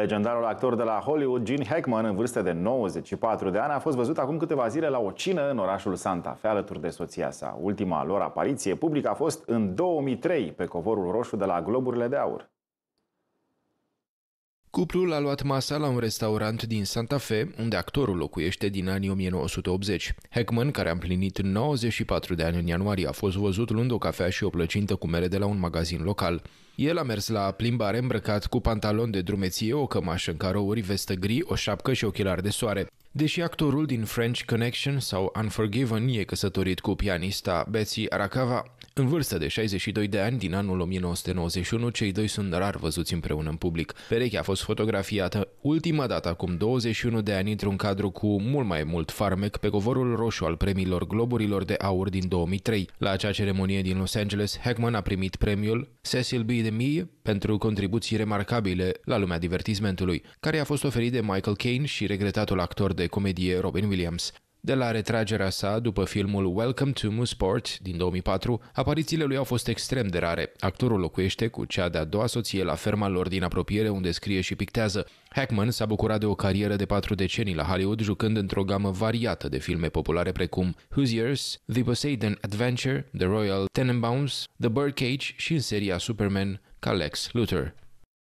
Legendarul actor de la Hollywood, Gene Hackman, în vârstă de 94 de ani, a fost văzut acum câteva zile la o cină în orașul Santa Fe, alături de soția sa. Ultima lor apariție publică a fost în 2003, pe covorul roșu de la Globurile de Aur. Cuplul a luat masa la un restaurant din Santa Fe, unde actorul locuiește din anii 1980. Hackman, care a împlinit 94 de ani în ianuarie, a fost văzut luând o cafea și o plăcintă cu mere de la un magazin local. El a mers la plimbare îmbrăcat cu pantalon de drumeție, o cămașă în carouri, vestă gri, o șapcă și ochelari de soare. Deși actorul din French Connection sau Unforgiven e căsătorit cu pianista Betsy Arakawa, în vârstă de 62 de ani, din anul 1991, cei doi sunt rar văzuți împreună în public. Perechea a fost fotografiată ultima dată acum 21 de ani într-un cadru cu mult mai mult farmec pe covorul roșu al premiilor Globurilor de Aur din 2003. La acea ceremonie din Los Angeles, Hackman a primit premiul Cecil B. DeMille pentru contribuții remarcabile la lumea divertismentului, care a fost oferit de Michael Caine și regretatul actor de comedie Robin Williams. De la retragerea sa după filmul Welcome to Mooseport din 2004, aparițiile lui au fost extrem de rare. Actorul locuiește cu cea de-a doua soție la ferma lor din apropiere unde scrie și pictează. Hackman s-a bucurat de o carieră de patru decenii la Hollywood, jucând într-o gamă variată de filme populare precum Hoosiers, The Poseidon Adventure, The Royal Tenenbaums, The Birdcage și în seria Superman ca Lex Luthor.